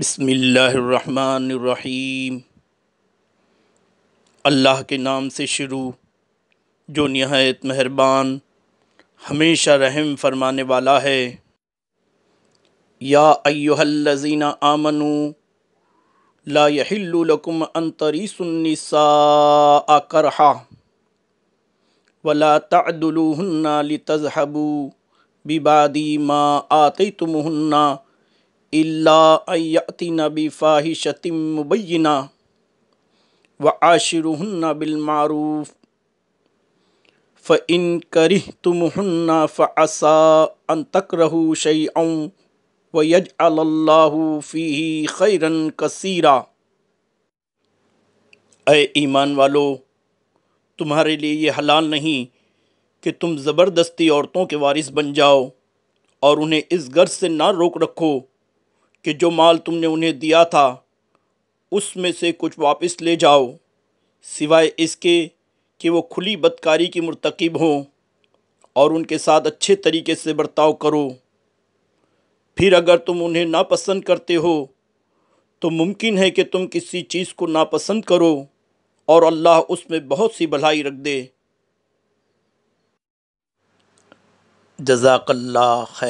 बसमीम अल्लाह के नाम से शुरू जो नहायत मेहरबान हमेशा रहम फरमाने वाला है या अयोहल्लजीना आमनु ला यहिल्लुलकुम अंतरी सुन्निसा करहा वला तदलुहन्ना लितज़हबू बिबादी मा आते तुमहन्ना अल्लाति नबी फ़ाहिशतिम मुबैना व आशिरहन बिलमारूफ़ फ़िन करी तुमहन्ना फ़ासा अन तक रहू शई व यज अल्लाफ़ी खैरन कसीरा अय ईमान वालो तुम्हारे लिए ये हलाल नहीं कि तुम ज़बरदस्ती औरतों के वारिस बन जाओ और उन्हें इस गर्ज से ना रोक रखो कि जो माल तुमने उन्हें दिया था उसमें से कुछ वापस ले जाओ सिवाय इसके कि वो खुली बदकारी की मरतकब हों और उनके साथ अच्छे तरीके से बर्ताव करो फिर अगर तुम उन्हें नापसंद करते हो तो मुमकिन है कि तुम किसी चीज़ को नापसंद करो और अल्लाह उसमें बहुत सी भलाई रख दे जजाकल्ला खैर